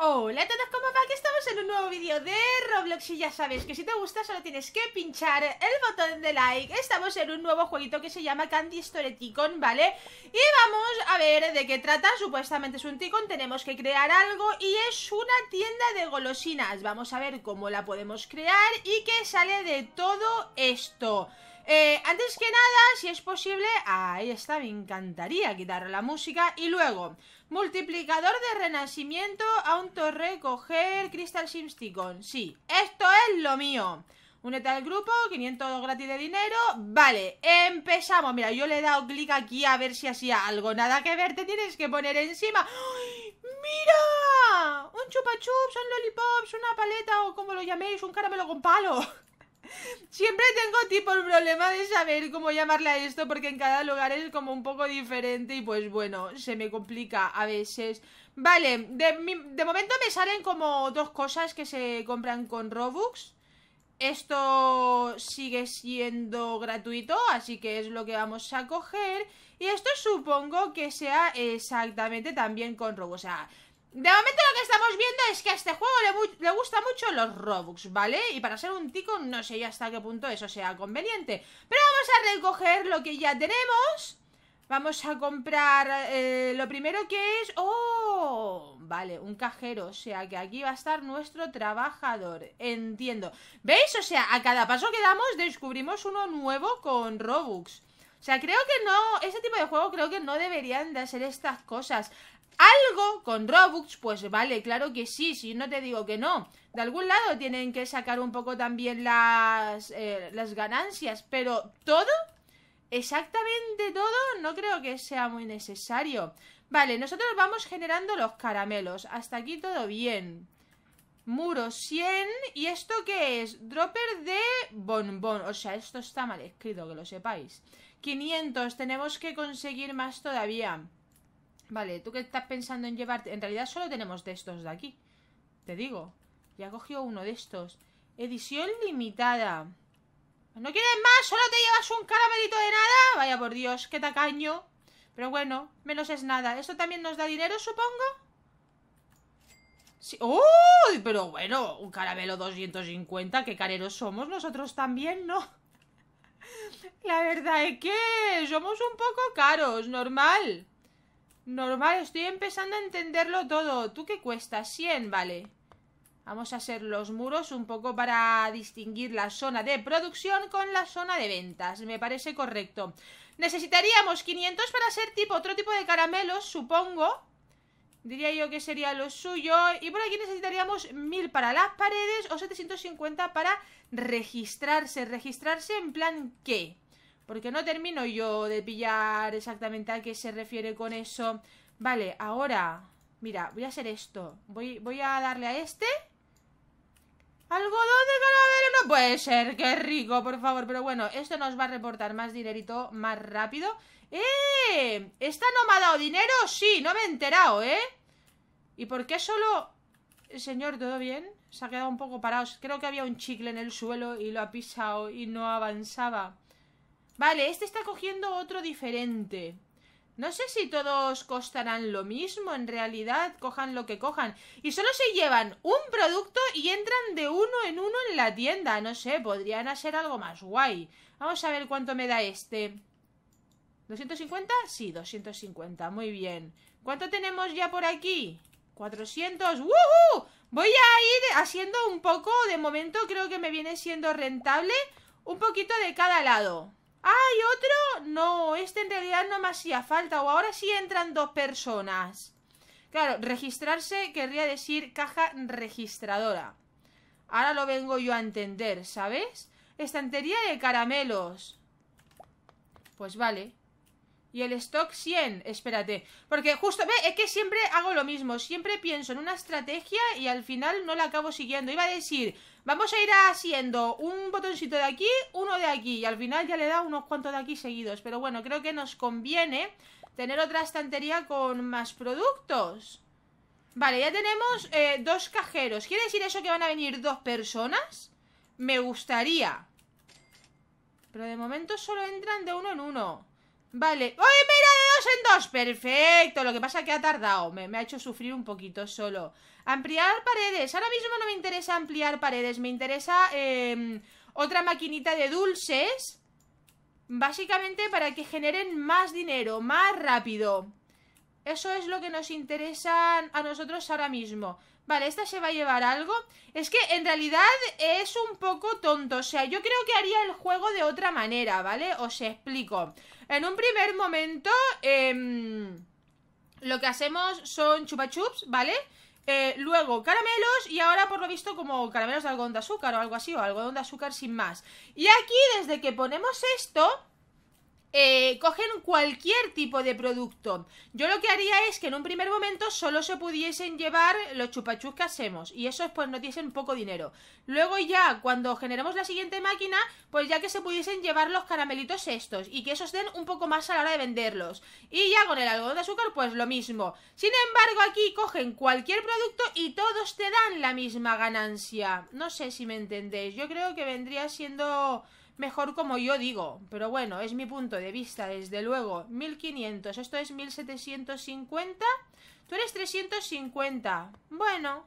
Hola a todos, ¿cómo va? Aquí estamos en un nuevo vídeo de Roblox y ya sabes que si te gusta solo tienes que pinchar el botón de like Estamos en un nuevo jueguito que se llama Candy Store Ticon, ¿vale? Y vamos a ver de qué trata, supuestamente es un Ticon, tenemos que crear algo y es una tienda de golosinas Vamos a ver cómo la podemos crear y qué sale de todo esto eh, antes que nada, si es posible, ahí está, me encantaría quitar la música. Y luego, multiplicador de renacimiento, a un torre, coger crystal simsticon. Sí, esto es lo mío. Únete al grupo, 500 gratis de dinero. Vale, empezamos. Mira, yo le he dado clic aquí a ver si hacía algo. Nada que ver, te tienes que poner encima. ¡Mira! Un chupa chups, un lollipops, una paleta o como lo llaméis, un caramelo con palo. Siempre tengo tipo el problema de saber cómo llamarle a esto porque en cada lugar es como un poco diferente y pues bueno, se me complica a veces. Vale, de, momento me salen como dos cosas que se compran con Robux. Esto sigue siendo gratuito, así que es lo que vamos a coger. Y esto supongo que sea exactamente también con Robux. O sea, de momento lo que estamos viendo es que a este juego le, gustan gusta mucho los Robux, ¿vale? Y para ser un tico no sé ya hasta qué punto eso sea conveniente. Pero vamos a recoger lo que ya tenemos. Vamos a comprar eh, lo primero que es... ¡Oh! Vale, un cajero. O sea, que aquí va a estar nuestro trabajador. Entiendo. ¿Veis? O sea, a cada paso que damos descubrimos uno nuevo con Robux. O sea, creo que no, este tipo de juego creo que no deberían de hacer estas cosas algo con Robux, pues vale, claro que sí, si no te digo que no. De algún lado tienen que sacar un poco también las, eh, ganancias, pero todo, exactamente todo, no creo que sea muy necesario. Vale, nosotros vamos generando los caramelos, hasta aquí todo bien. Muro 100, ¿y esto qué es? Dropper de bombón, o sea, esto está mal escrito, que lo sepáis. 500, tenemos que conseguir más todavía. Vale, tú qué estás pensando en llevarte... En realidad solo tenemos de estos de aquí. Te digo. Ya cogió uno de estos. Edición limitada. ¿No quieres más? ¿Solo te llevas un caramelito de nada? Vaya por Dios, qué tacaño. Pero bueno, menos es nada. ¿Esto también nos da dinero, supongo? Sí. Pero bueno, un caramelo 250. Qué careros somos nosotros también, ¿no? La verdad es que somos un poco caros, normal. Normal, estoy empezando a entenderlo todo. ¿Tú qué cuesta? 100, vale. Vamos a hacer los muros un poco para distinguir la zona de producción con la zona de ventas. Me parece correcto. Necesitaríamos 500 para hacer tipo, otro tipo de caramelos, supongo. Diría yo que sería lo suyo. Y por aquí necesitaríamos 1000 para las paredes o 750 para registrarse. ¿Registrarse en plan qué? Porque no termino yo de pillar exactamente a qué se refiere con eso. Vale, ahora... Mira, voy a hacer esto. Voy, voy a darle a este... ¡Algodón de calavera! No puede ser, qué rico, por favor. Pero bueno, esto nos va a reportar más dinerito más rápido. ¡Eh! ¿Esta no me ha dado dinero? Sí, no me he enterado, ¿eh? ¿Y por qué solo...? Señor, ¿todo bien? Se ha quedado un poco parado. Creo que había un chicle en el suelo y lo ha pisado y no avanzaba. Vale, este está cogiendo otro diferente. No sé si todos costarán lo mismo, en realidad, cojan lo que cojan. Y solo se llevan un producto y entran de uno en uno en la tienda. No sé, podrían hacer algo más guay. Vamos a ver cuánto me da este. ¿250? Sí, 250, muy bien. ¿Cuánto tenemos ya por aquí? 400, ¡Woohoo! Voy a ir haciendo un poco, de momento creo que me viene siendo rentable, un poquito de cada lado. Hay otro! No, este en realidad no me hacía falta. O ahora sí entran dos personas. Claro, registrarse querría decir caja registradora. Ahora lo vengo yo a entender, ¿sabes? Estantería de caramelos. Pues vale. Y el stock 100, espérate. Porque justo, ve, es que siempre hago lo mismo. Siempre pienso en una estrategia y al final no la acabo siguiendo. Iba a decir, Vamos a ir haciendo un botoncito de aquí, uno de aquí. Y al final ya le da unos cuantos de aquí seguidos. Pero bueno, creo que nos conviene tener otra estantería con más productos. Vale, ya tenemos eh, dos cajeros. ¿Quiere decir eso que van a venir dos personas? Me gustaría. Pero de momento solo entran de uno en uno. Vale. ¡Uy, mira! De dos en dos. Perfecto. Lo que pasa es que ha tardado. me ha hecho sufrir un poquito solo. Ampliar paredes. Ahora mismo no me interesa ampliar paredes. Me interesa em, otra maquinita de dulces. Básicamente para que generen más dinero, más rápido. Eso es lo que nos interesa a nosotros ahora mismo. Vale, esta se va a llevar algo. Es que en realidad es un poco tonto. O sea, yo creo que haría el juego de otra manera, ¿vale? Os explico. En un primer momento, em, lo que hacemos son chupa chups, ¿vale? Eh, luego, caramelos y ahora por lo visto como caramelos de algodón de azúcar o algo así, o algodón de azúcar sin más. Y aquí, desde que ponemos esto, eh, cogen cualquier tipo de producto. Yo lo que haría es que en un primer momento solo se pudiesen llevar los chupachus que hacemos y esos pues no diesen poco dinero. Luego ya cuando generemos la siguiente máquina, pues ya que se pudiesen llevar los caramelitos estos y que esos den un poco más a la hora de venderlos. Y ya con el algodón de azúcar pues lo mismo. Sin embargo aquí cogen cualquier producto y todos te dan la misma ganancia. No sé si me entendéis. Yo creo que vendría siendo mejor como yo digo, pero bueno, es mi punto de vista, desde luego. 1500, esto es 1750. Tú eres 350. Bueno.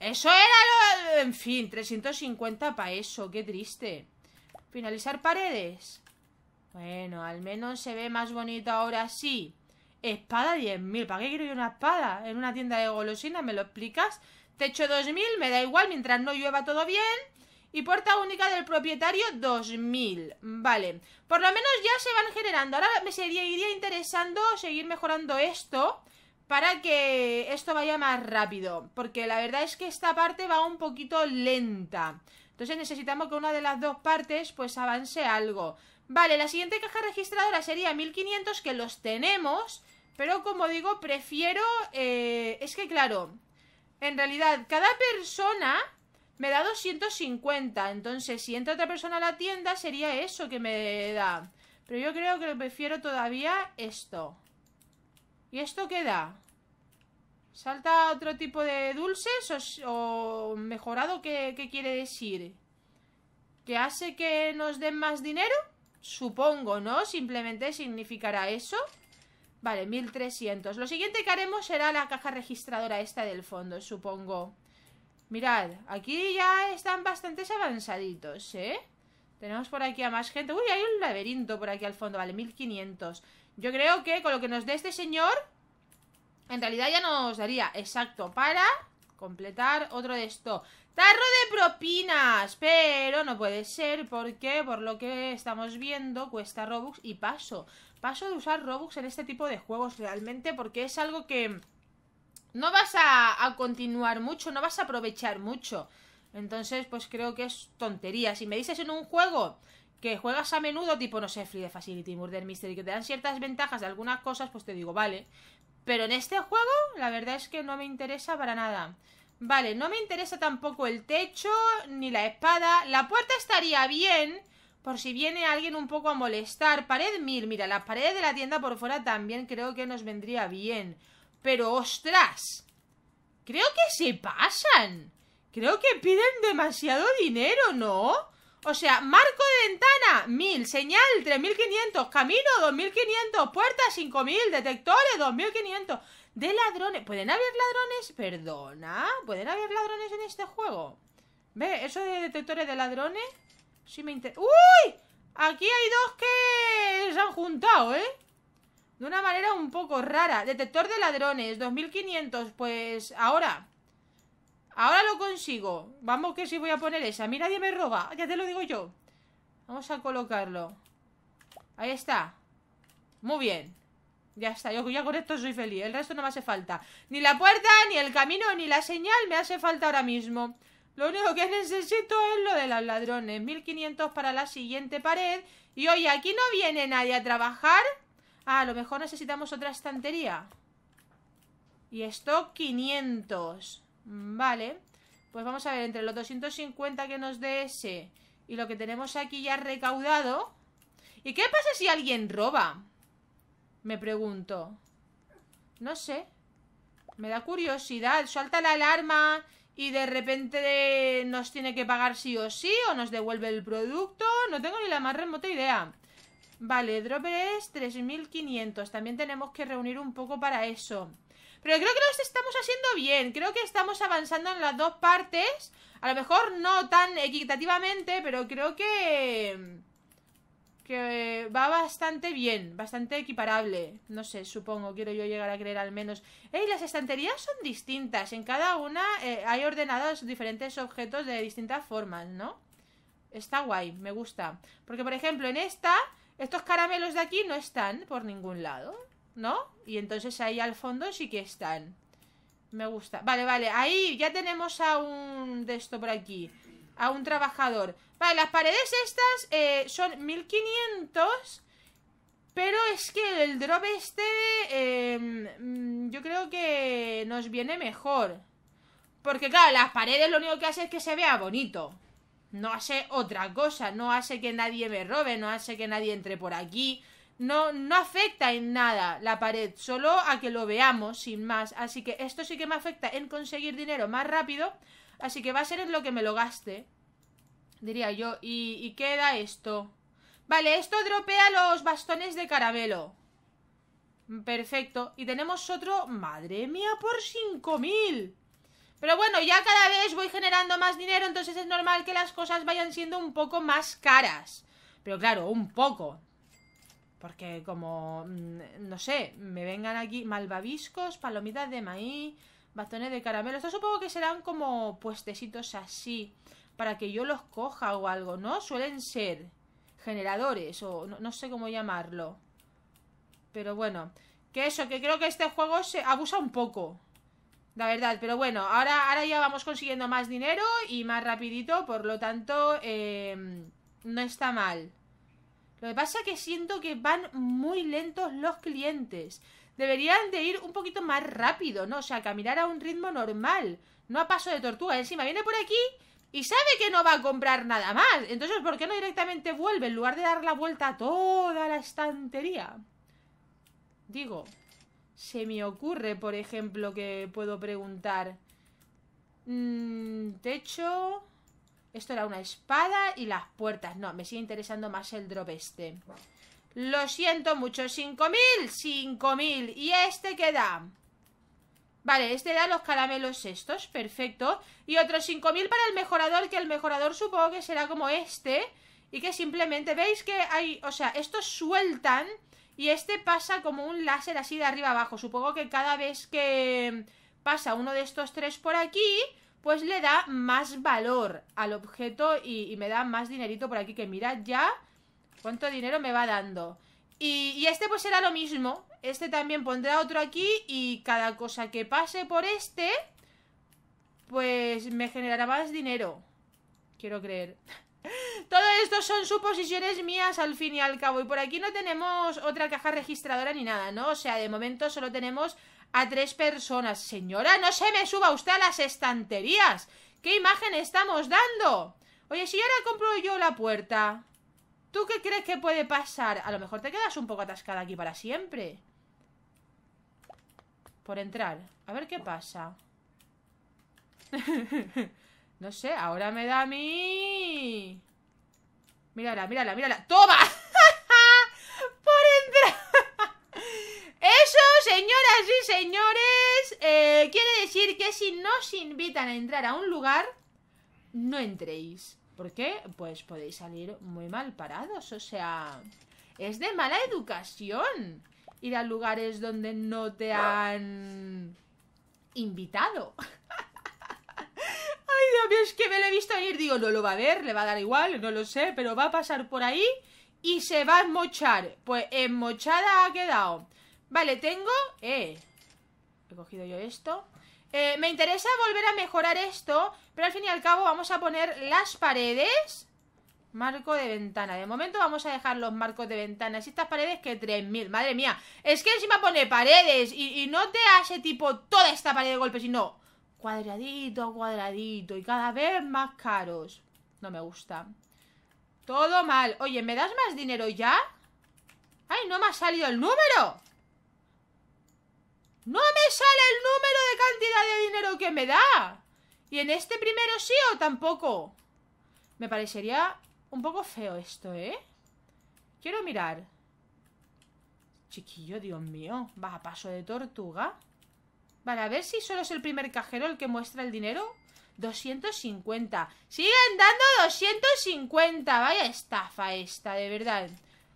Eso era lo... En fin, 350 para eso, qué triste. Finalizar paredes. Bueno, al menos se ve más bonito ahora sí. Espada 10.000. ¿Para qué quiero yo una espada? En una tienda de golosinas, ¿me lo explicas? Techo 2.000, me da igual mientras no llueva todo bien y puerta única del propietario 2000. Vale, por lo menos ya se van generando. Ahora me sería, iría interesando seguir mejorando esto para que esto vaya más rápido, porque la verdad es que esta parte va un poquito lenta. Entonces necesitamos que una de las dos partes pues avance algo. Vale, la siguiente caja registradora sería 1500, que los tenemos, pero como digo, prefiero... Eh, es que claro, en realidad, cada persona me da 250. Entonces, si entra otra persona a la tienda, sería eso que me da. Pero yo creo que prefiero todavía esto. ¿Y esto qué da? ¿Salta otro tipo de dulces o, mejorado? ¿qué, quiere decir? ¿Que hace que nos den más dinero? Supongo, ¿no? Simplemente significará eso. Vale, 1300. Lo siguiente que haremos será la caja registradora esta del fondo, supongo. Mirad, aquí ya están bastantes avanzaditos, ¿eh? Tenemos por aquí a más gente. Uy, hay un laberinto por aquí al fondo, vale, 1500. Yo creo que con lo que nos dé este señor, en realidad ya nos daría exacto para completar otro de esto. Tarro de propinas, pero no puede ser porque por lo que estamos viendo cuesta Robux y paso. Paso de usar Robux en este tipo de juegos realmente porque es algo que no vas a, continuar mucho, no vas a aprovechar mucho. Entonces, pues creo que es tontería. Si me dices en un juego que juegas a menudo, tipo, no sé, Free de Facility, Murder Mystery, que te dan ciertas ventajas de algunas cosas, pues te digo, vale. Pero en este juego, la verdad es que no me interesa para nada. Vale, no me interesa tampoco el techo, ni la espada. La puerta estaría bien, por si viene alguien un poco a molestar. Pared mil, mira, las paredes de la tienda por fuera también creo que nos vendría bien. Pero ostras. Creo que se pasan. Creo que piden demasiado dinero, ¿no? O sea, marco de ventana, 1000, señal, 3500, camino, 2500, puerta, 5000, detectores, 2500. De ladrones. ¿Pueden haber ladrones? Perdona. ¿Pueden haber ladrones en este juego? ¿Ve? ¿Eso de detectores de ladrones? Sí me interesa. ¡Uy! Aquí hay dos que se han juntado, ¿eh? De una manera un poco rara. Detector de ladrones, 2500. Pues ahora. Ahora lo consigo. Vamos que si voy a poner esa. A mí nadie me roba. Ah, ya te lo digo yo. Vamos a colocarlo. Ahí está. Muy bien. Ya está, yo ya con esto soy feliz. El resto no me hace falta. Ni la puerta, ni el camino, ni la señal me hace falta ahora mismo. Lo único que necesito es lo de los ladrones. 1500 para la siguiente pared. Y oye, aquí no viene nadie a trabajar. Ah, a lo mejor necesitamos otra estantería. Y esto 500. Vale. Pues vamos a ver, entre los 250 que nos dé ese y lo que tenemos aquí ya recaudado. ¿Y qué pasa si alguien roba? Me pregunto. No sé. Me da curiosidad. Suelta la alarma y de repente nos tiene que pagar sí o sí o nos devuelve el producto. No tengo ni la más remota idea. Vale, dropper es 3500. También tenemos que reunir un poco para eso. Pero creo que nos estamos haciendo bien. Creo que estamos avanzando en las dos partes. A lo mejor no tan equitativamente, pero creo que... Que va bastante bien, bastante equiparable. No sé, supongo, quiero yo llegar a creer al menos. ¡Ey! Las estanterías son distintas. En cada una eh, hay ordenados diferentes objetos de distintas formas, ¿no? Está guay, me gusta. Porque, por ejemplo, en esta estos caramelos de aquí no están por ningún lado, ¿no? Y entonces ahí al fondo sí que están. Me gusta. Vale, vale, ahí ya tenemos a un de esto por aquí. A un trabajador. Vale, las paredes estas eh, son 1500. Pero es que el drop este em, mm, yo creo que nos viene mejor. Porque claro, las paredes lo único que hace es que se vea bonito. No hace otra cosa, no hace que nadie me robe, no hace que nadie entre por aquí. No, no afecta en nada la pared, solo a que lo veamos, sin más. Así que esto sí que me afecta en conseguir dinero más rápido, así que va a ser en lo que me lo gaste. Diría yo, y, queda esto. Vale, esto dropea los bastones de caramelo. Perfecto. Y tenemos otro... ¡Madre mía, por 5000! Pero bueno, ya cada vez voy generando más dinero, entonces es normal que las cosas vayan siendo un poco más caras. Pero claro, un poco. Porque como, mm, no sé, me vengan aquí malvaviscos, palomitas de maíz, bastones de caramelo. Esto supongo que serán como puestecitos así, para que yo los coja o algo, ¿no? Suelen ser generadores o no sé cómo llamarlo. Pero bueno, que eso, que creo que este juego se abusa un poco la verdad, pero bueno, ahora, ahora ya vamos consiguiendo más dinero y más rapidito, por lo tanto, em, no está mal. Lo que pasa es que siento que van muy lentos los clientes. Deberían de ir un poquito más rápido, ¿no? O sea, caminar a un ritmo normal, no a paso de tortuga. Encima viene por aquí y sabe que no va a comprar nada más. Entonces, ¿por qué no directamente vuelve en lugar de dar la vuelta a toda la estantería? Digo se me ocurre, por ejemplo, que puedo preguntar. techo. Mm, esto era una espada y las puertas. No, me sigue interesando más el drop este. Lo siento mucho. ¡5000! ¡5000! ¿Y este qué da? Vale, este da los caramelos estos, perfecto. Y otros 5000 para el mejorador, que el mejorador supongo que será como este. Y que simplemente, ¿veis que hay...? O sea, estos sueltan y este pasa como un láser así de arriba abajo. Supongo que cada vez que pasa uno de estos tres por aquí, pues le da más valor al objeto y, me da más dinerito por aquí. Que mirad ya cuánto dinero me va dando. Y, y, este pues será lo mismo. Este también pondrá otro aquí y cada cosa que pase por este, pues me generará más dinero. Quiero creer. Todo esto son suposiciones mías al fin y al cabo. Y por aquí no tenemos otra caja registradora ni nada, ¿no? O sea, de momento solo tenemos a tres personas. Señora, no se me suba usted a las estanterías. ¿Qué imagen estamos dando? Oye, si ahora compro yo la puerta, ¿tú qué crees que puede pasar? A lo mejor te quedas un poco atascada aquí para siempre. Por entrar. A ver qué pasa. No sé, ahora me da a mí. Mírala, mírala, mírala. ¡Toma! ¡Por entrar! Eso, señoras y señores, eh, quiere decir que si no os invitan a entrar a un lugar, no entréis. ¿Por qué? Pues podéis salir muy mal parados. O sea, es de mala educación ir a lugares donde no te han invitado es que me lo he visto venir. Digo, no lo va a ver, le va a dar igual, no lo sé, pero va a pasar por ahí y se va a mochar. Pues en mochada ha quedado. Vale, tengo... Eh, he cogido yo esto. Eh, me interesa volver a mejorar esto, pero al fin y al cabo vamos a poner las paredes... Marco de ventana. De momento vamos a dejar los marcos de ventana, ventanas. Estas paredes que 3.000. Madre mía. Es que encima pone paredes y, y no te hace tipo toda esta pared de golpe, sino Cuadradito, cuadradito. Y cada vez más caros. No me gusta. Todo mal. Oye, ¿me das más dinero ya? ¡Ay, no me ha salido el número! ¡No me sale el número de cantidad de dinero que me da! ¿Y en este primero sí o tampoco? Me parecería un poco feo esto, ¿eh? Quiero mirar. Chiquillo, Dios mío. Vas a paso de tortuga. Vale, a ver si solo es el primer cajero el que muestra el dinero. 250. Siguen dando 250. Vaya estafa esta, de verdad.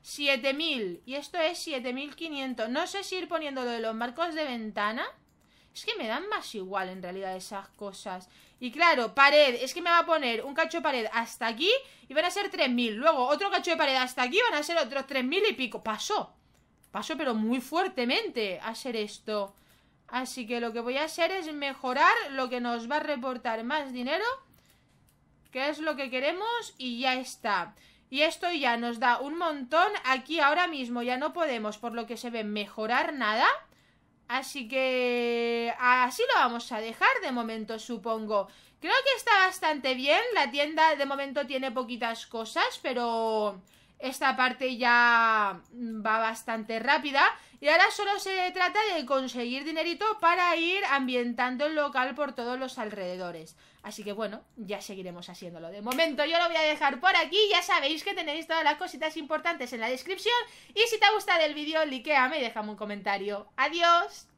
7000. Y esto es 7500. No sé si ir poniendo lo de los marcos de ventana. Es que me dan más igual en realidad esas cosas. Y claro, pared. Es que me va a poner un cacho de pared hasta aquí y van a ser 3000. Luego otro cacho de pared hasta aquí van a ser otros 3000 y pico. Pasó. Pasó pero muy fuertemente a ser esto. Así que lo que voy a hacer es mejorar lo que nos va a reportar más dinero, que es lo que queremos y ya está. Y esto ya nos da un montón aquí ahora mismo, ya no podemos, por lo que se ve, mejorar nada. Así que así lo vamos a dejar de momento, supongo. Creo que está bastante bien, la tienda de momento tiene poquitas cosas, pero... Esta parte ya mm, va bastante rápida y ahora solo se trata de conseguir dinerito para ir ambientando el local por todos los alrededores. Así que bueno, ya seguiremos haciéndolo. De momento yo lo voy a dejar por aquí, ya sabéis que tenéis todas las cositas importantes en la descripción y si te ha gustado el vídeo, likeame y déjame un comentario. ¡Adiós!